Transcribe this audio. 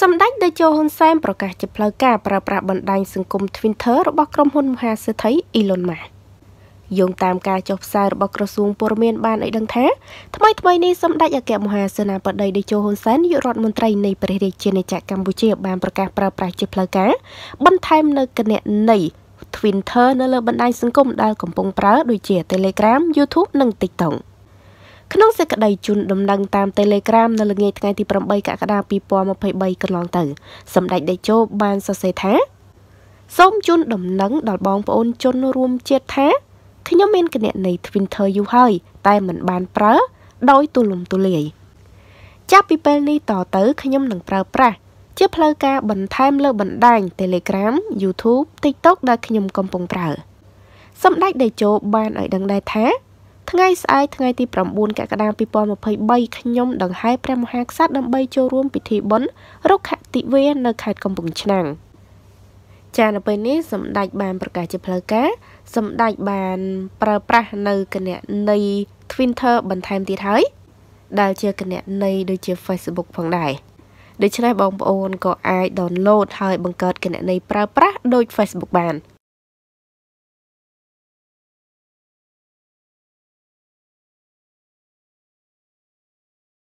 សម្ដេចតេជោហ៊ុនសែនប្រកាសជាផ្លូវការប្រើប្រាស់បណ្ដាញសង្គម Twitter របស់ក្រុមហ៊ុនមហាសេដ្ឋី Elon Musk យោងតាមការចុះផ្សាយរបស់ក្រសួងព័ត៌មានបានឲ្យដឹងថាថ្មីថ្មីនេះសម្ដេចអគ្គមហាសេនាបតីតេជោហ៊ុនសែននាយករដ្ឋមន្ត្រីនៃព្រះរាជាណាចក្រកម្ពុជា បានប្រកាសប្រើប្រាស់ជាផ្លូវការបន្ថែមនៅគណនី Twitter នៅលើបណ្ដាញសង្គមដែលកំពុងប្រើដូចជា Telegram, YouTube និង TikTok ក្នុងសេចក្តីជូនដំណឹងតាម Telegram នៅល្ងាចថ្ងៃទី8កក្កដា2023កន្លងទៅសម្ដេចតេជោបានសរសេរថាសូមជូនដំណឹងដល់បងប្អូនជនរួមជាតិថាខ្ញុំមានគណនី Twitter យូរហើយតែមិនបានប្រើដោយទូលំទូលាយចាប់ពីពេលនេះតទៅខ្ញុំនឹងប្រើប្រាស់ជាផ្លូវការបន្ថែមលើបណ្ដាញ Telegram, YouTube, TikTok ដែលខ្ញុំកំពុងប្រើសម្ដេចតេជោបានឲ្យដឹងដែរថាថ្ងៃស្អែកថ្ងៃទី9កក្កដា2023ខ្ញុំដង្ហែព្រះមហាក្សត្រដើម្បីចូលរួមពិធីបុណ្យរុក្ខទិវានៅខេត្តកំពង់ឆ្នាំងចានៅពេលនេះសម្ដេចបានប្រកាសជាផ្លូវការសម្ដេចបានប្រើប្រាស់នៅគណនី Twitter បន្ថែមទៀតហើយដែលជាគណនីដូចជា Facebook ផងដែរដូច្នេះបងប្អូនក៏អាច download ហើយ បង្កើតគណនីប្រើប្រាស់ដូច Facebook បាន។